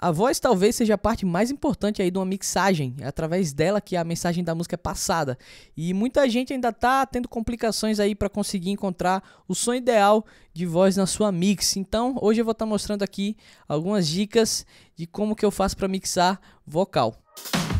A voz talvez seja a parte mais importante aí de uma mixagem, é através dela que a mensagem da música é passada. E muita gente ainda tá tendo complicações aí para conseguir encontrar o som ideal de voz na sua mix. Então, hoje eu vou estar tá mostrando aqui algumas dicas de como que eu faço para mixar vocal. Música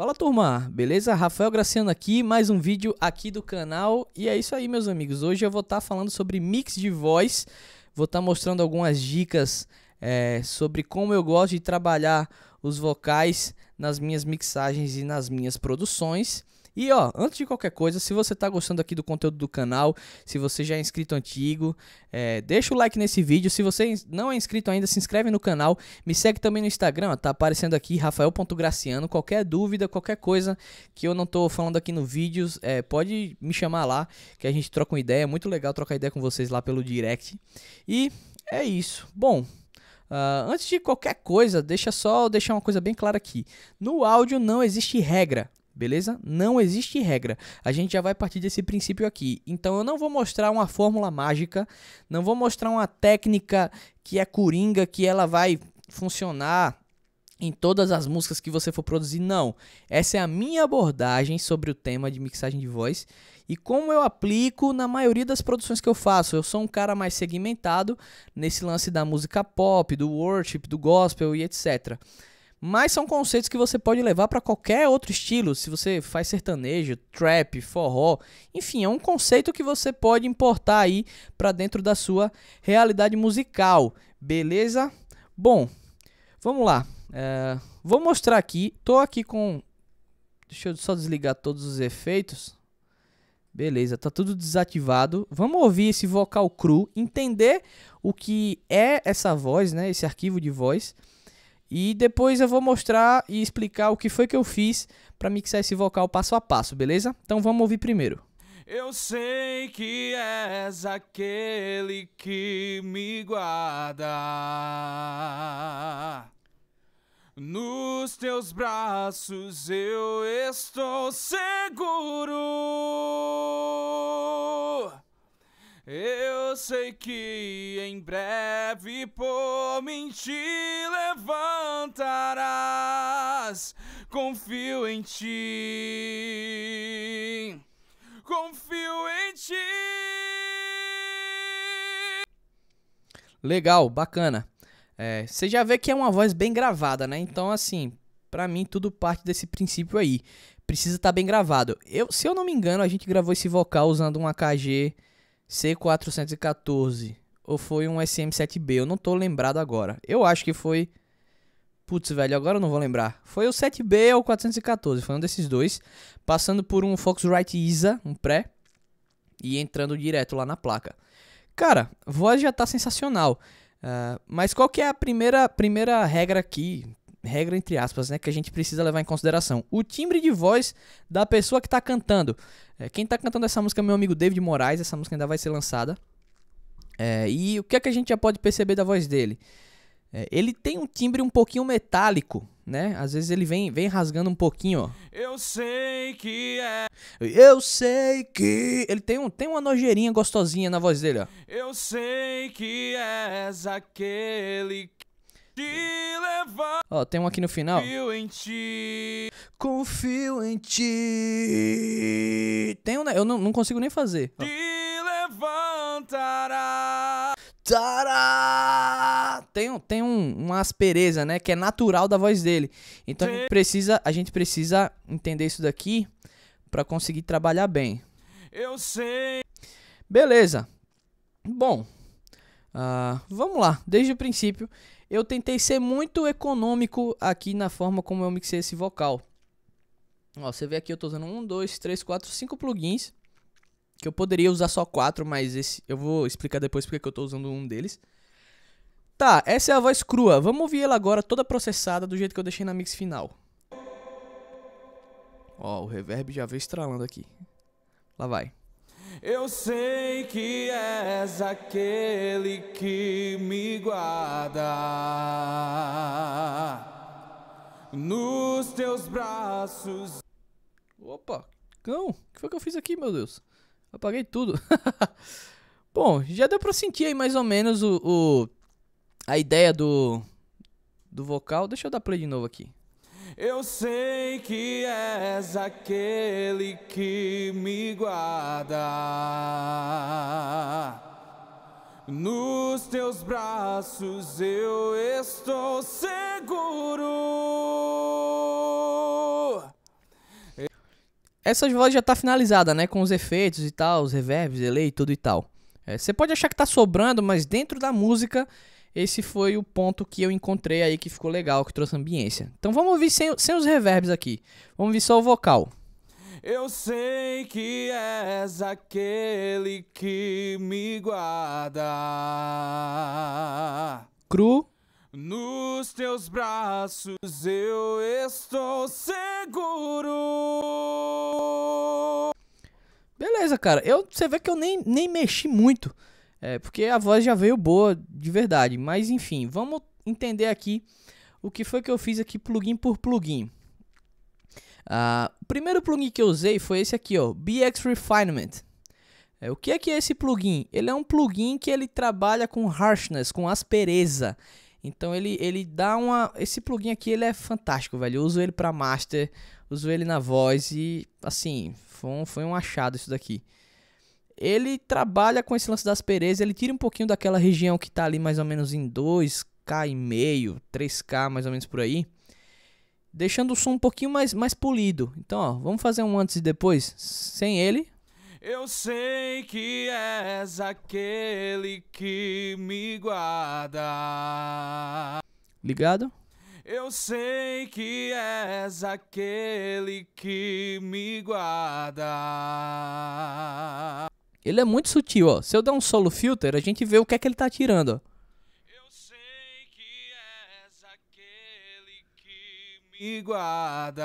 Fala turma, beleza? Rafael Graciano aqui, mais um vídeo aqui do canal. E é isso aí, meus amigos. Hoje eu vou estar tá falando sobre mix de voz, vou estar tá mostrando algumas dicas é, sobre como eu gosto de trabalhar os vocais nas minhas mixagens e nas minhas produções. E ó, antes de qualquer coisa, se você tá gostando aqui do conteúdo do canal, se você já é inscrito antigo, é, deixa o like nesse vídeo. Se você não é inscrito ainda, se inscreve no canal. Me segue também no Instagram, ó, tá aparecendo aqui, rafael.graciano. Qualquer dúvida, qualquer coisa que eu não tô falando aqui no vídeo, é, pode me chamar lá, que a gente troca uma ideia. É muito legal trocar ideia com vocês lá pelo direct. E é isso. Bom, Uh, antes de qualquer coisa, deixa só deixar uma coisa bem clara aqui. No áudio não existe regra, beleza? Não existe regra. A gente já vai partir desse princípio aqui. Então eu não vou mostrar uma fórmula mágica, não vou mostrar uma técnica que é coringa, que ela vai funcionar em todas as músicas que você for produzir, não. Essa é a minha abordagem sobre o tema de mixagem de voz e como eu aplico na maioria das produções que eu faço. Eu sou um cara mais segmentado nesse lance da música pop, do worship, do gospel e etc mas são conceitos que você pode levar para qualquer outro estilo. Se você faz sertanejo, trap, forró, enfim, é um conceito que você pode importar aí para dentro da sua realidade musical, beleza? Bom, vamos lá. É, vou mostrar aqui. Tô aqui com. Deixa eu só desligar todos os efeitos. Beleza, tá tudo desativado. Vamos ouvir esse vocal cru, entender o que é essa voz, né? Esse arquivo de voz. E depois eu vou mostrar e explicar o que foi que eu fiz para mixar esse vocal passo a passo, beleza? Então vamos ouvir primeiro. Eu sei que és aquele que me guarda. Nos teus braços eu estou seguro. Eu sei que em breve por mim te levantarás. Confio em ti. Confio em ti. Legal, bacana. É, você já vê que é uma voz bem gravada, né? Então, assim, para mim tudo parte desse princípio aí. Precisa estar tá bem gravado. Eu, se eu não me engano, a gente gravou esse vocal usando uma KG C414 ou foi um SM7B, eu não tô lembrado agora. Eu acho que foi Putz, velho, agora eu não vou lembrar. Foi o 7B ou o 414, foi um desses dois, passando por um Focusrite ISA, um pré, e entrando direto lá na placa. Cara, voz já tá sensacional. Uh, mas qual que é a primeira, primeira regra aqui, regra entre aspas, né, que a gente precisa levar em consideração. O timbre de voz da pessoa que está cantando. É, quem está cantando essa música é meu amigo David Moraes, essa música ainda vai ser lançada. É, e o que é que a gente já pode perceber da voz dele? É, ele tem um timbre um pouquinho metálico, né? Às vezes ele vem, vem rasgando um pouquinho, ó. Eu sei que é. Eu sei que. Ele tem, um, tem uma nojeirinha gostosinha na voz dele, ó. Eu sei que és aquele te levar. Ó, tem um aqui no final. Confio em ti. Confio em ti. Tem um, né? eu não, não consigo nem fazer. Te levantará. Tará! Tem, tem um, uma aspereza, né? Que é natural da voz dele. Então a gente precisa, a gente precisa entender isso daqui para conseguir trabalhar bem. Eu sei. Beleza. Bom, uh, vamos lá. Desde o princípio, eu tentei ser muito econômico aqui na forma como eu mixei esse vocal. Ó, você vê aqui, eu tô usando um, dois, três, quatro, cinco plugins. Que eu poderia usar só quatro, mas esse eu vou explicar depois porque eu tô usando um deles. Tá, essa é a voz crua. Vamos ouvir ela agora toda processada do jeito que eu deixei na mix final. Ó, o reverb já veio estralando aqui. Lá vai. Eu sei que és aquele que me guarda nos teus braços. Opa, cão, o que foi que eu fiz aqui, meu Deus? Apaguei tudo. Bom, já deu pra sentir aí mais ou menos o, o, a ideia do, do vocal. Deixa eu dar play de novo aqui. Eu sei que és aquele que me guarda. Nos teus braços eu estou seguro. Essa voz já tá finalizada, né? Com os efeitos e tal, os reverbs, delay, tudo e tal. É, você pode achar que tá sobrando, mas dentro da música esse foi o ponto que eu encontrei aí que ficou legal, que trouxe ambiência. Então vamos ouvir sem, sem os reverbs aqui. Vamos ouvir só o vocal. Eu sei que és aquele que me guarda. Cru. Nos teus braços eu estou seguro. Beleza, cara. Eu, você vê que eu nem, nem mexi muito. É, porque a voz já veio boa de verdade. Mas enfim, vamos entender aqui o que foi que eu fiz aqui plugin por plugin. Ah, o primeiro plugin que eu usei foi esse aqui, ó, BX Refinement. É, o que é que é esse plugin? Ele é um plugin que ele trabalha com harshness, com aspereza. Então ele, ele dá uma. Esse plugin aqui ele é fantástico, velho. Eu uso ele para master, uso ele na voz e assim, foi um, foi um achado isso daqui ele trabalha com esse lance das perezas, ele tira um pouquinho daquela região que está ali mais ou menos em 2K e meio, 3K mais ou menos por aí, deixando o som um pouquinho mais, mais polido. Então, ó, vamos fazer um antes e depois sem ele. Eu sei que és aquele que me guarda. Ligado? Eu sei que és aquele que me guarda. Ele é muito sutil, ó. Se eu der um solo filter, a gente vê o que é que ele tá tirando, ó. Eu sei que que aquele me guarda.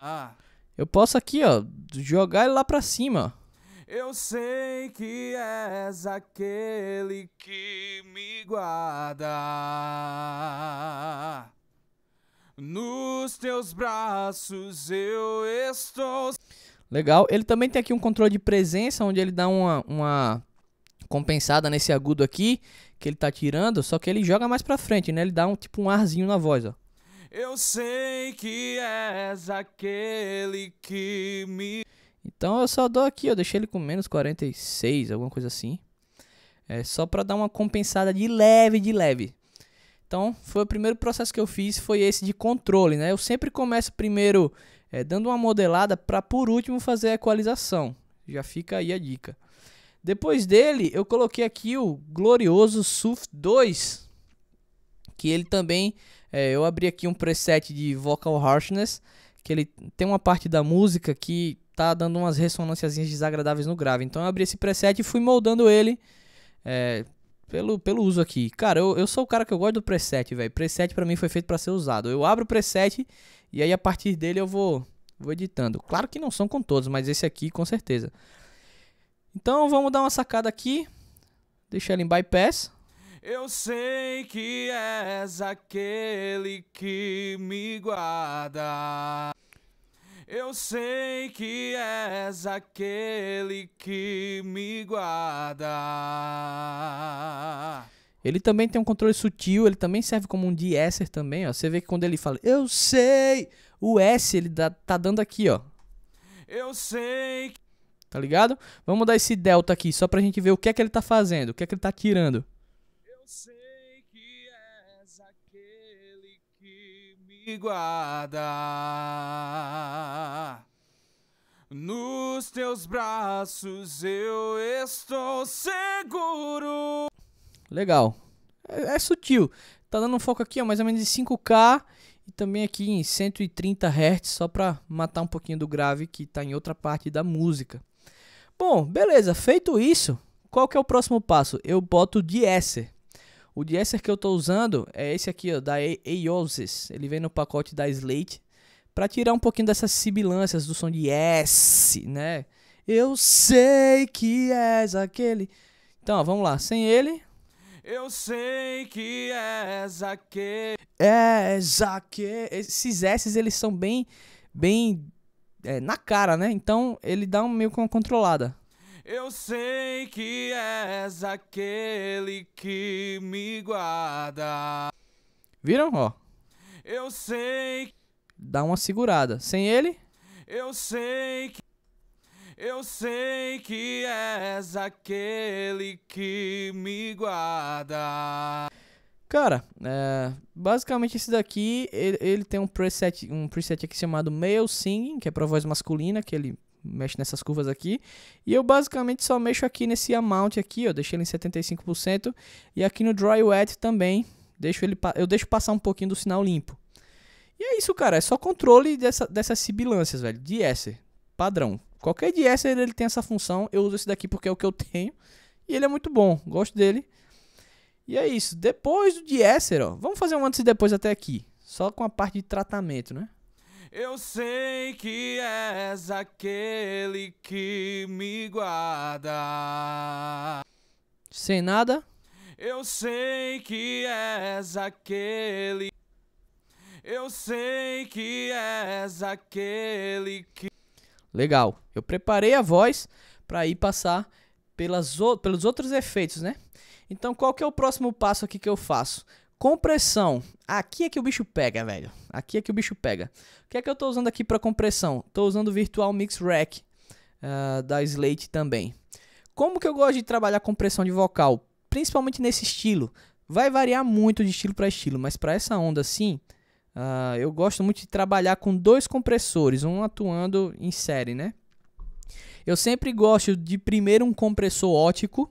Ah. Eu posso aqui, ó, jogar ele lá pra cima. Eu sei que és aquele que me guarda. Nos teus braços eu estou. Legal. Ele também tem aqui um controle de presença, onde ele dá uma, uma compensada nesse agudo aqui que ele tá tirando, só que ele joga mais pra frente, né? Ele dá um tipo um arzinho na voz, ó. Eu sei que és aquele que me. Então eu só dou aqui, eu deixei ele com menos 46, alguma coisa assim. É só pra dar uma compensada de leve, de leve. Então, foi o primeiro processo que eu fiz, foi esse de controle, né? Eu sempre começo primeiro é, dando uma modelada para por último fazer a equalização. Já fica aí a dica. Depois dele, eu coloquei aqui o glorioso Suf 2, que ele também, é, eu abri aqui um preset de vocal harshness, que ele tem uma parte da música que tá dando umas ressonanciazinhas desagradáveis no grave. Então eu abri esse preset e fui moldando ele é, pelo, pelo uso aqui. Cara, eu, eu sou o cara que eu gosto do preset, velho. Preset para mim foi feito para ser usado. Eu abro o preset e aí a partir dele eu vou, vou editando. Claro que não são com todos, mas esse aqui com certeza. Então vamos dar uma sacada aqui. Deixar ele em bypass. Eu sei que és aquele que me guarda. Eu sei que és aquele que me guarda. Ele também tem um controle sutil, ele também serve como um de-esser também, ó. Você vê que quando ele fala, eu sei, o S ele dá, tá dando aqui, ó. Eu sei. Tá ligado? Vamos dar esse delta aqui, só pra gente ver o que é que ele tá fazendo, o que é que ele tá tirando. Eu sei que és aquele que me guarda. Nos teus braços eu estou seguro. Legal. É, é, sutil. Tá dando um foco aqui, ó, mais ou menos de 5K e também aqui em 130 Hz, só para matar um pouquinho do grave que tá em outra parte da música. Bom, beleza, feito isso, qual que é o próximo passo? Eu boto o Deesser. O Deesser que eu tô usando é esse aqui, ó, da Aeosis. Ele vem no pacote da Slate para tirar um pouquinho dessas sibilâncias do som de S, né? Eu sei que és aquele. Então, ó, vamos lá, sem ele, eu sei que é aquele. É Zaque. Esses S's eles são bem. bem. É, na cara, né? Então ele dá um meio com uma controlada. Eu sei que és aquele que me guarda. Viram? Ó. Eu sei. Dá uma segurada. Sem ele. Eu sei que. Eu sei que és aquele que me guarda. Cara, é, basicamente esse daqui, ele, ele, tem um preset, um preset aqui chamado Male Singing, que é para voz masculina, que ele mexe nessas curvas aqui. E eu basicamente só mexo aqui nesse amount aqui, ó, deixei ele em 75%. E aqui no Dry Wet também, deixo ele, eu deixo passar um pouquinho do sinal limpo. E é isso, cara, é só controle dessa, dessas sibilâncias, velho, de S, padrão. Qualquer DSer ele tem essa função, eu uso esse daqui porque é o que eu tenho. E ele é muito bom, gosto dele. E é isso, depois do DSer, ó, vamos fazer um antes e depois até aqui. Só com a parte de tratamento, né? Eu sei que és aquele que me guarda. Sem nada? Eu sei que és aquele. Eu sei que és aquele que. Legal. Eu preparei a voz para ir passar pelas o... pelos outros efeitos, né? Então, qual que é o próximo passo aqui que eu faço? Compressão. Aqui é que o bicho pega, velho. Aqui é que o bicho pega. O que é que eu estou usando aqui para compressão? Estou usando o Virtual Mix Rack uh, da Slate também. Como que eu gosto de trabalhar compressão de vocal? Principalmente nesse estilo. Vai variar muito de estilo para estilo, mas para essa onda assim, Uh, eu gosto muito de trabalhar com dois compressores, um atuando em série, né? Eu sempre gosto de primeiro um compressor ótico.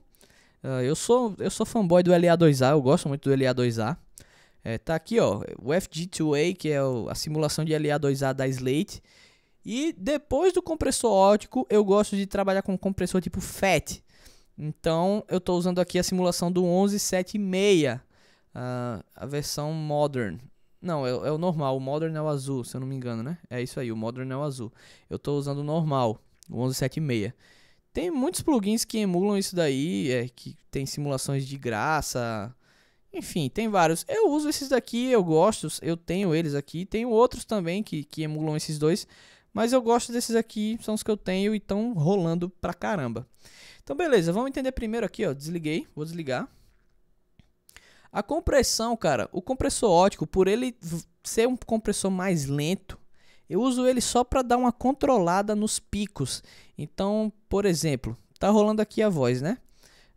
Uh, eu sou eu sou fanboy do LA2A, eu gosto muito do LA2A. É, tá aqui, ó, o FG2A, que é o, a simulação de LA2A da Slate. E depois do compressor ótico, eu gosto de trabalhar com um compressor tipo FAT. Então, eu estou usando aqui a simulação do 1176, uh, ah, a versão modern. Não, é, é, o normal. O Modern é o azul, se eu não me engano, né? É isso aí, o Modern é o azul. Eu tô usando o normal, o 1176. Tem muitos plugins que emulam isso daí, é, que tem simulações de graça. Enfim, tem vários. Eu uso esses daqui, eu gosto, eu tenho eles aqui. Tenho outros também que, que emulam esses dois. Mas eu gosto desses aqui, são os que eu tenho e estão rolando pra caramba. Então, beleza, vamos entender primeiro aqui, ó. Desliguei, vou desligar. A compressão, cara, o compressor ótico, por ele ser um compressor mais lento, eu uso ele só para dar uma controlada nos picos. Então, por exemplo, tá rolando aqui a voz, né?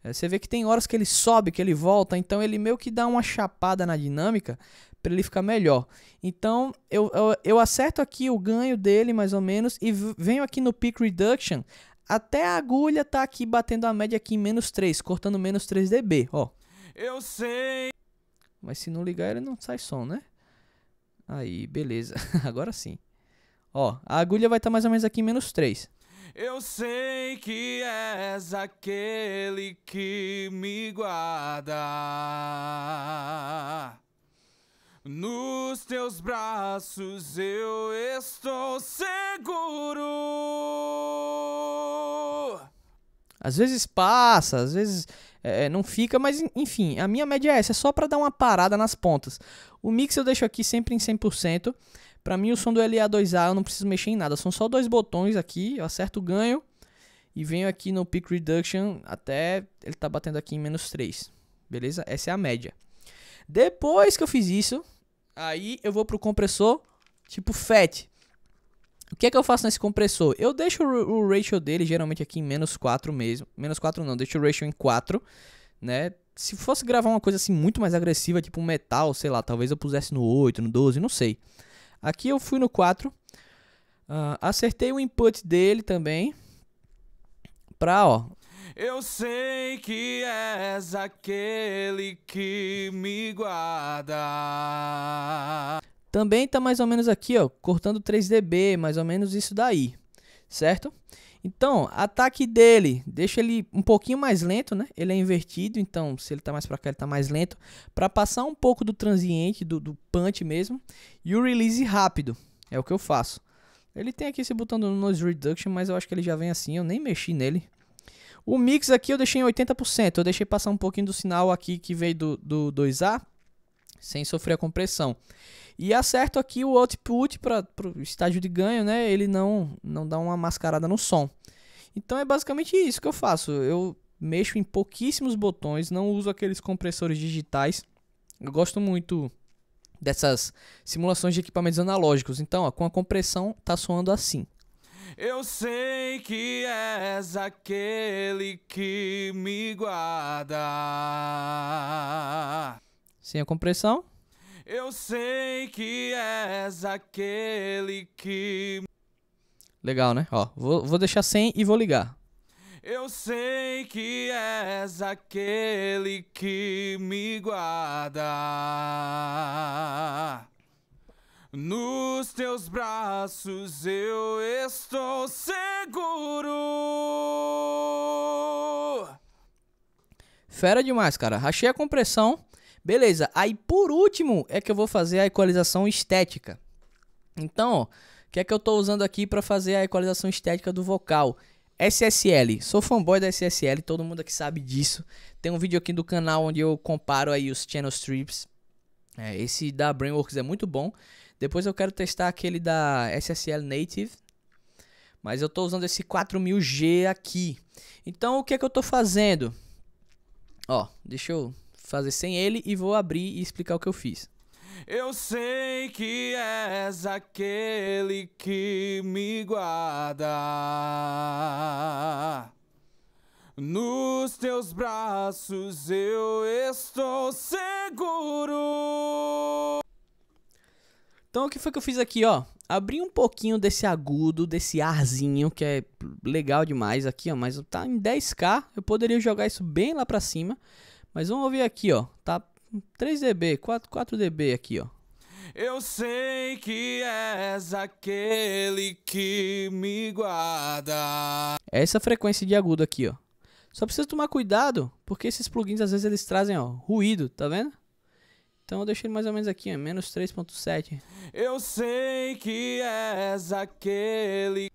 É, você vê que tem horas que ele sobe, que ele volta, então ele meio que dá uma chapada na dinâmica para ele ficar melhor. Então eu, eu, eu, acerto aqui o ganho dele mais ou menos e venho aqui no peak reduction até a agulha tá aqui batendo a média aqui em menos 3, cortando menos 3 dB, ó. Eu sei. Mas se não ligar, ele não sai som, né? Aí, beleza. Agora sim. Ó, a agulha vai estar tá mais ou menos aqui em menos 3. Eu sei que és aquele que me guarda. Nos teus braços eu estou seguro. Às vezes passa, às vezes é, é, não fica, mas enfim, a minha média é essa, é só para dar uma parada nas pontas. O mix eu deixo aqui sempre em 100%. Para mim o som do LA2A eu não preciso mexer em nada, são só dois botões aqui, eu acerto o ganho e venho aqui no peak reduction até ele tá batendo aqui em menos 3. Beleza? Essa é a média. Depois que eu fiz isso, aí eu vou pro compressor tipo FET. O que é que eu faço nesse compressor? Eu deixo o, ratio dele geralmente aqui em menos 4 mesmo. Menos 4 não, deixo o ratio em 4, né? Se fosse gravar uma coisa assim muito mais agressiva, tipo metal, sei lá, talvez eu pusesse no 8, no 12, não sei. Aqui eu fui no 4. Uh, ah, acertei o input dele também. Pra, ó, eu sei que és aquele que me guarda. Também está mais ou menos aqui, ó, cortando 3 dB, mais ou menos isso daí, certo? Então, ataque dele, deixa ele um pouquinho mais lento, né? Ele é invertido, então se ele está mais para cá, ele está mais lento. Para passar um pouco do transiente, do, do punch mesmo. E o release rápido, é o que eu faço. Ele tem aqui esse botão do Noise Reduction, mas eu acho que ele já vem assim, eu nem mexi nele. O mix aqui eu deixei em 80%, eu deixei passar um pouquinho do sinal aqui que veio do, do 2A sem sofrer a compressão. E acerto aqui o output para o estágio de ganho, né? Ele não, não dá uma mascarada no som. Então é basicamente isso que eu faço. Eu mexo em pouquíssimos botões, não uso aqueles compressores digitais. Eu gosto muito dessas simulações de equipamentos analógicos. Então, ó, com a compressão tá soando assim. Eu sei que és aquele que me guarda. Sem a compressão. Eu sei que és aquele que. Legal, né? Ó, vou, vou deixar sem e vou ligar. Eu sei que és aquele que me guarda. Nos teus braços eu estou seguro. Fera demais, cara. Rachei a compressão. Beleza, aí por último é que eu vou fazer a equalização estética. Então, o que é que eu estou usando aqui para fazer a equalização estética do vocal? SSL, sou fanboy da SSL, todo mundo aqui sabe disso. Tem um vídeo aqui do canal onde eu comparo aí os channel strips. É, esse da Brainworks é muito bom. Depois eu quero testar aquele da SSL Native. Mas eu estou usando esse 4000G aqui. Então o que é que eu estou fazendo? Ó, deixa eu fazer sem ele e vou abrir e explicar o que eu fiz. Eu sei que és aquele que me guarda. Nos teus braços eu estou seguro. Então o que foi que eu fiz aqui, ó? Abri um pouquinho desse agudo, desse arzinho que é legal demais aqui, ó, mas tá em 10k, eu poderia jogar isso bem lá para cima. Mas vamos ouvir aqui, ó. Tá 3 dB, 4, 4 dB aqui, ó. Eu sei que és aquele que me guarda. É essa frequência de agudo aqui, ó. Só precisa tomar cuidado, porque esses plugins às vezes eles trazem, ó, ruído, tá vendo? Então eu deixei mais ou menos aqui, ó, menos 3.7. Eu sei que és aquele.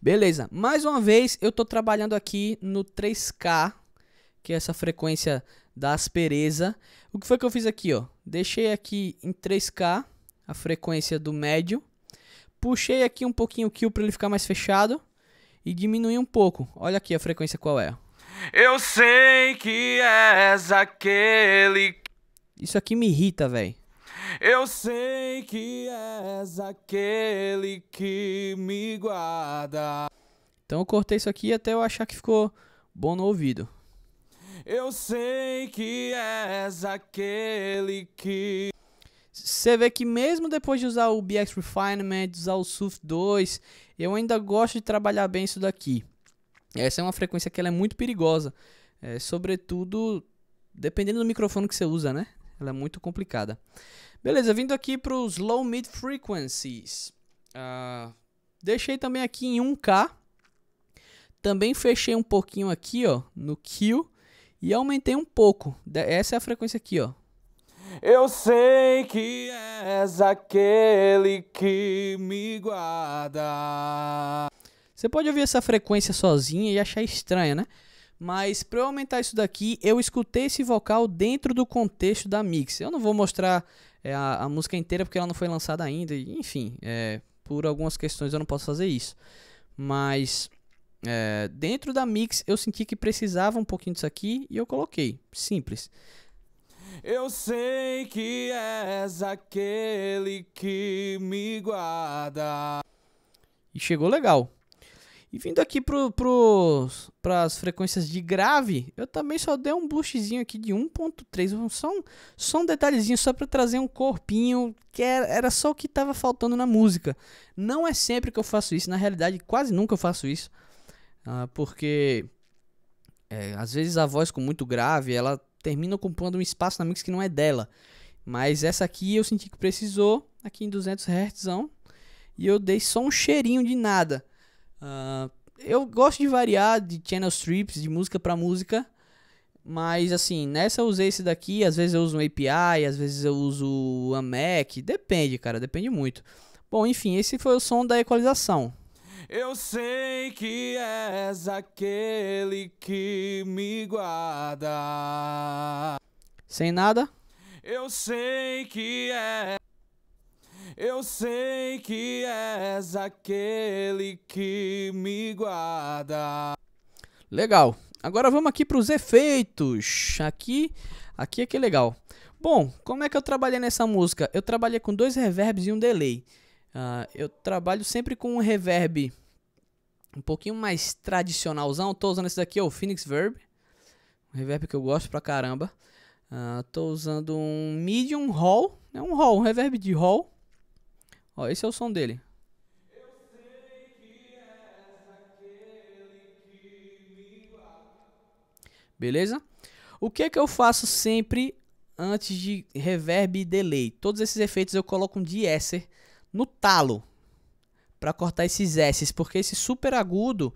Beleza, mais uma vez eu tô trabalhando aqui no 3K, que é essa frequência da aspereza. O que foi que eu fiz aqui, ó? Deixei aqui em 3K a frequência do médio. Puxei aqui um pouquinho o kill para ele ficar mais fechado e diminui um pouco. Olha aqui a frequência qual é. Eu sei que és aquele. Isso aqui me irrita, velho. Eu sei que és aquele que me guarda. Então eu cortei isso aqui até eu achar que ficou bom no ouvido. Eu sei que és aquele que. Você vê que mesmo depois de usar o BX Refinement, usar o SUF 2, eu ainda gosto de trabalhar bem isso daqui. Essa é uma frequência que ela é muito perigosa, é, sobretudo dependendo do microfone que você usa, né? Ela é muito complicada. Beleza, vindo aqui para os Low Mid Frequencies. Uh, deixei também aqui em 1K. Também fechei um pouquinho aqui ó, no Q e aumentei um pouco. Essa é a frequência aqui, ó. Eu sei que és aquele que me guarda. Você pode ouvir essa frequência sozinha e achar estranha, né? Mas para eu aumentar isso daqui, eu escutei esse vocal dentro do contexto da mix. Eu não vou mostrar é, a, a, música inteira porque ela não foi lançada ainda. Enfim, é, por algumas questões eu não posso fazer isso. Mas é, dentro da mix, eu senti que precisava um pouquinho disso aqui e eu coloquei. Simples. Eu sei que és aquele que me guarda. E chegou legal. E vindo aqui para pro, as frequências de grave, eu também só dei um boostzinho aqui de 1.3. Só, um, só um detalhezinho, só para trazer um corpinho, que era, era só o que estava faltando na música. Não é sempre que eu faço isso, na realidade quase nunca eu faço isso. Ah, porque é, às vezes a voz com muito grave ela termina ocupando um espaço na mix que não é dela. Mas essa aqui eu senti que precisou, aqui em 200 Hz, e eu dei só um cheirinho de nada. Uh, eu gosto de variar de channel strips, de música para música, mas assim, nessa eu usei esse daqui, às vezes eu uso um API, às vezes eu uso a Mac, depende, cara, depende muito. Bom, enfim, esse foi o som da equalização. Eu sei que és aquele que me guarda. Sem nada? Eu sei que é. Eu sei que és aquele que me guarda. Legal. Agora vamos aqui para os efeitos. Aqui, aqui é que é legal. Bom, como é que eu trabalhei nessa música? Eu trabalhei com dois reverbs e um delay. Uh, eu trabalho sempre com um reverb um pouquinho mais tradicionalzão. Tô usando esse daqui, é o Phoenix Verb. Um reverb que eu gosto pra caramba. Uh, tô usando um medium hall. É um hall, um reverb de hall. Ó, esse é o som dele. Beleza? O que é que eu faço sempre antes de reverb e delay? Todos esses efeitos eu coloco um de esser no talo para cortar esses S's, porque esse super agudo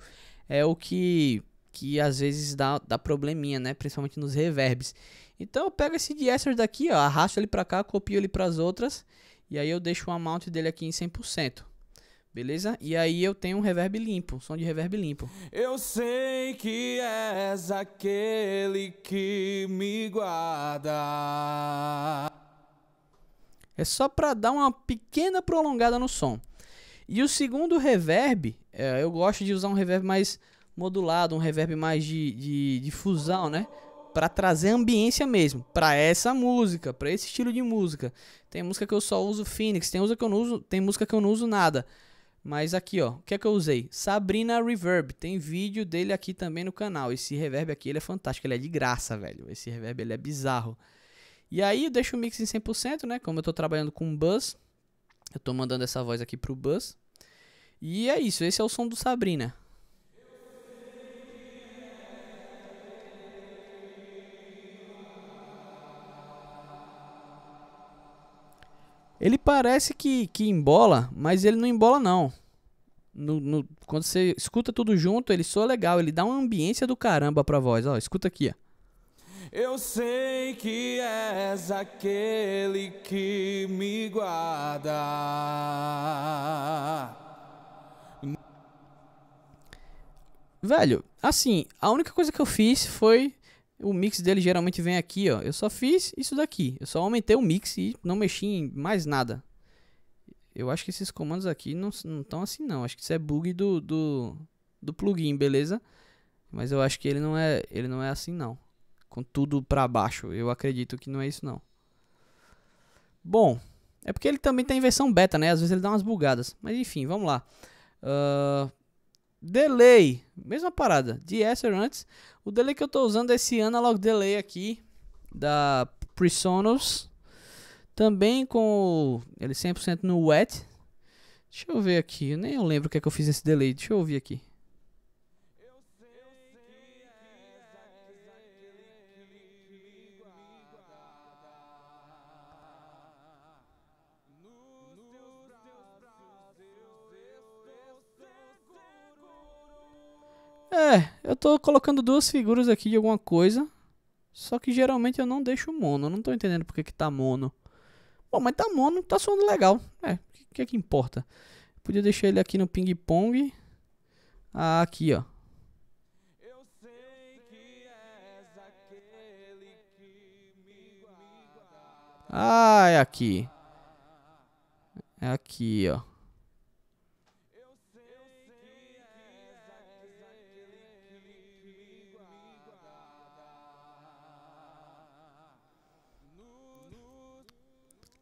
é o que que às vezes dá, dá probleminha, né? Principalmente nos reverbs. Então eu pego esse de daqui, ó, arrasto ele para cá, copio ele para as outras e aí eu deixo o amount dele aqui em 100%. Beleza? E aí eu tenho um reverb limpo, som de reverb limpo. Eu sei que és aquele que me guarda. É só para dar uma pequena prolongada no som. E o segundo reverb, é, eu gosto de usar um reverb mais modulado, um reverb mais de, de, de fusão, né? Para trazer ambiência mesmo, para essa música, para esse estilo de música. Tem música que eu só uso Phoenix, tem música que eu não uso, tem música que eu não uso nada. Mas aqui, ó, o que é que eu usei? Sabrina Reverb, tem vídeo dele aqui também no canal. Esse reverb aqui, ele é fantástico, ele é de graça, velho. Esse reverb, ele é bizarro. E aí eu deixo o mix em 100%, né? Como eu estou trabalhando com buzz, eu estou mandando essa voz aqui pro buzz. E é isso, esse é o som do Sabrina. Ele parece que, que embola, mas ele não embola não. No, no, quando você escuta tudo junto, ele soa legal, ele dá uma ambiência do caramba pra voz. Ó, escuta aqui, ó. Eu sei que és aquele que me guarda. Velho, assim, a única coisa que eu fiz foi. O mix dele geralmente vem aqui, ó. Eu só fiz isso daqui. Eu só aumentei o mix e não mexi em mais nada. Eu acho que esses comandos aqui não estão assim, não. Acho que isso é bug do, do, do plugin, beleza? Mas eu acho que ele não é, ele não é assim, não com tudo para baixo. Eu acredito que não é isso não. Bom, é porque ele também tem tá versão beta, né? Às vezes ele dá umas bugadas. Mas enfim, vamos lá. Uh, delay, mesma parada. De Acer antes. O delay que eu estou usando é esse Analog Delay aqui da Presonus. Também com ele 100% no wet. Deixa eu ver aqui, eu nem lembro o que é que eu fiz esse delay. Deixa eu ouvir aqui. É, eu tô colocando duas figuras aqui de alguma coisa. Só que geralmente eu não deixo mono. não tô entendendo porque que tá mono. Bom, mas tá mono, tá soando legal. É, o que, que, é que importa? Eu podia deixar ele aqui no ping-pong. Ah, aqui, ó. Ah, é aqui. É aqui, ó.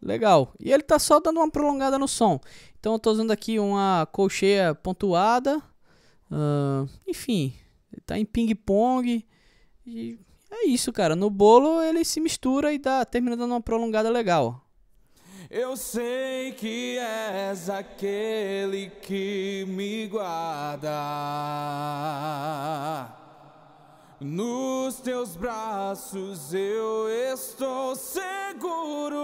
Legal. E ele tá só dando uma prolongada no som. Então eu tô usando aqui uma colcheia pontuada. Uh, enfim, ele tá em ping-pong. E é isso, cara. No bolo ele se mistura e dá, termina dando uma prolongada legal. Eu sei que és aquele que me guarda. Nos teus braços eu estou seguro.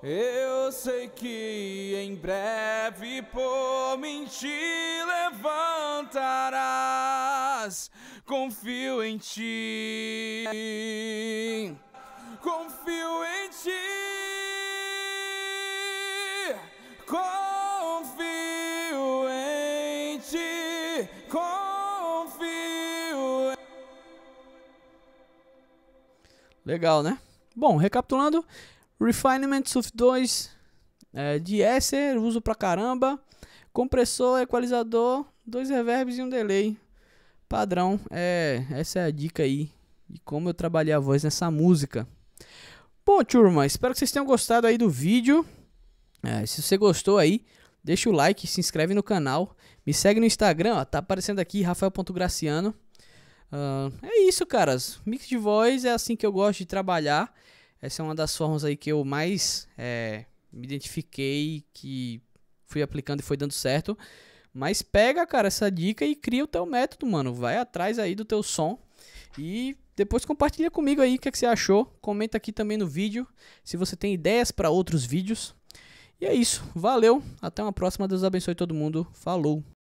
Eu sei que em breve por mim te levantarás. Confio em ti. Confio em ti. Confio Legal, né? Bom, recapitulando, Refinement SUF 2 é, de Esser, uso pra caramba. Compressor, equalizador, dois reverbs e um delay. Padrão, é, essa é a dica aí de como eu trabalhei a voz nessa música. Bom, turma, espero que vocês tenham gostado aí do vídeo. É, se você gostou aí, deixa o like, se inscreve no canal, me segue no Instagram, ó, tá aparecendo aqui, rafael.graciano. Uh, é isso, caras. Mix de voz é assim que eu gosto de trabalhar. Essa é uma das formas aí que eu mais é, me identifiquei, que fui aplicando e foi dando certo. Mas pega, cara, essa dica e cria o teu método, mano. Vai atrás aí do teu som e depois compartilha comigo aí o que, é que você achou. Comenta aqui também no vídeo se você tem ideias para outros vídeos. E é isso. Valeu. Até uma próxima. Deus abençoe todo mundo. Falou.